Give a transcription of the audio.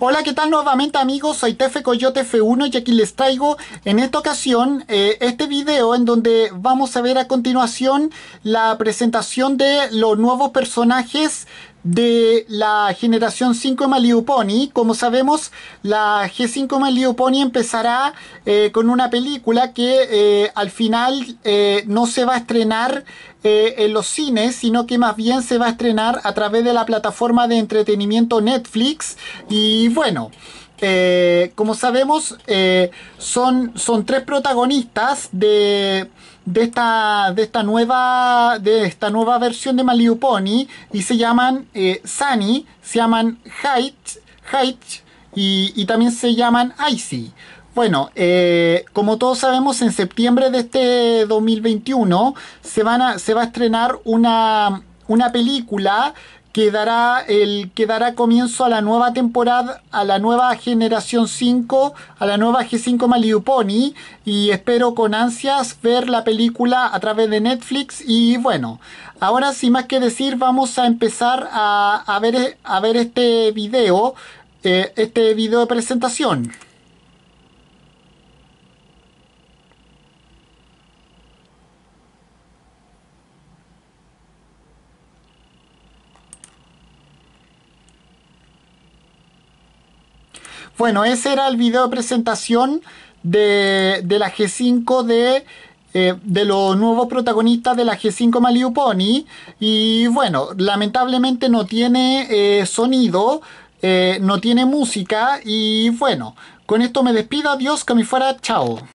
Hola, ¿qué tal nuevamente amigos? Soy Tefe Coyote F1 y aquí les traigo en esta ocasión eh, este video en donde vamos a ver a continuación la presentación de los nuevos personajes de la generación 5 de Maliuponi. Como sabemos, la G5 Pony empezará eh, con una película que eh, al final eh, no se va a estrenar en los cines, sino que más bien se va a estrenar a través de la plataforma de entretenimiento Netflix. Y bueno, eh, como sabemos, eh, son, son tres protagonistas de, esta, de, esta nueva, de esta nueva versión de Pony y se llaman eh, Sunny, se llaman Height, y, también se llaman Icy. Bueno, como todos sabemos, en septiembre de este 2021 se, van a, se va a estrenar una, una película que dará, el, comienzo a la nueva temporada, a la nueva generación 5, a la nueva G5 Maliuponi y espero con ansias ver la película a través de Netflix y bueno, ahora sin más que decir vamos a empezar a, ver, a ver este video, eh, este video de presentación. Bueno, ese era el video presentación de, de la G5 de, eh, de los nuevos protagonistas de la G5 Maliupony. Y bueno, lamentablemente no tiene eh, sonido, eh, no tiene música. Y bueno, con esto me despido. Adiós, que me fuera. Chao.